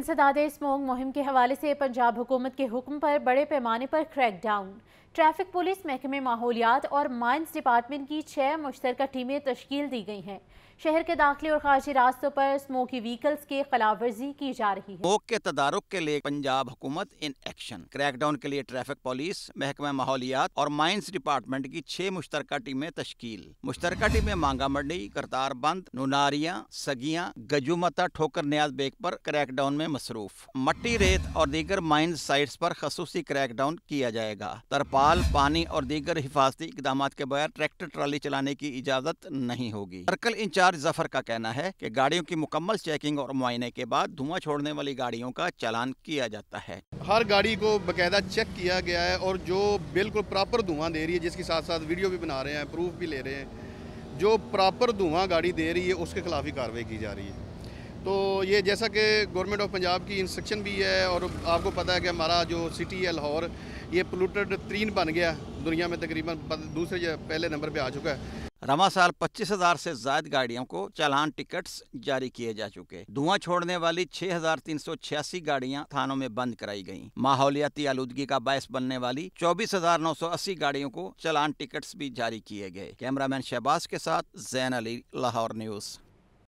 इंसदाद smog मुहिम के हवाले से पंजाब हुकूमत के हुक्म पर बड़े पैमाने पर क्रैक डाउन ट्रैफिक पुलिस महकमे माहौलियात और माइंस डिपार्टमेंट की छः मुश्तर टीमें तश्कील दी गई हैं शहर के दाखिले और खारजी रास्तों पर स्मोकी व्हीकल्स के खिलाफ वर्जी की जा रही है स्मोक के तदारुक के लिए पंजाब हुकूमत इन एक्शन क्रैकडाउन के लिए ट्रैफिक पुलिस महकमा माहौलियात और माइंस डिपार्टमेंट की छह मुश्तर टीमें तश्कील मुश्तर टीमें मांगा मंडी करतार बंद नुनारिया सगिया गजुमता ठोकर न्याज बेग पर क्रैकडाउन में मसरूफ मट्टी रेत और दीगर माइन्स साइट्स पर खसूसी क्रैकडाउन किया जाएगा तरपा माल पानी और दीगर हिफाजती इकदाम के बगैर ट्रैक्टर ट्राली चलाने की इजाज़त नहीं होगी सर्कल इंचार्ज जफर का कहना है की गाड़ियों की मुकम्मल चेकिंग और मुआइने के बाद धुआं छोड़ने वाली गाड़ियों का चालान किया जाता है हर गाड़ी को बाकायदा चेक किया गया है और जो बिल्कुल प्रॉपर धुआं दे रही है जिसके साथ साथ वीडियो भी बना रहे हैं प्रूफ भी ले रहे हैं जो प्रॉपर धुआं गाड़ी दे रही है उसके खिलाफ ही कार्रवाई की जा रही है तो ये जैसा कि गवर्नमेंट ऑफ पंजाब की इंस्ट्रक्शन भी है और आपको पता है कि हमारा जो सिटी है लाहौर ये पोलूटेड तीन बन गया दुनिया में तकरीबन दूसरे या पहले नंबर पे आ चुका है रवा साल पच्चीस हजार से ज्यादा गाड़ियों को चालान टिकट्स जारी किए जा चुके धुआं छोड़ने वाली छह हजार तीन सौ छियासी गाड़ियाँ थानों में बंद कराई गयी माहौलियाती आलूदगी का बायस बनने वाली चौबीस हजार नौ सौ अस्सी गाड़ियों को चालान टिकट्स भी जारी किए गए कैमरामैन शहबाज के साथ जैन अली लाहौर न्यूज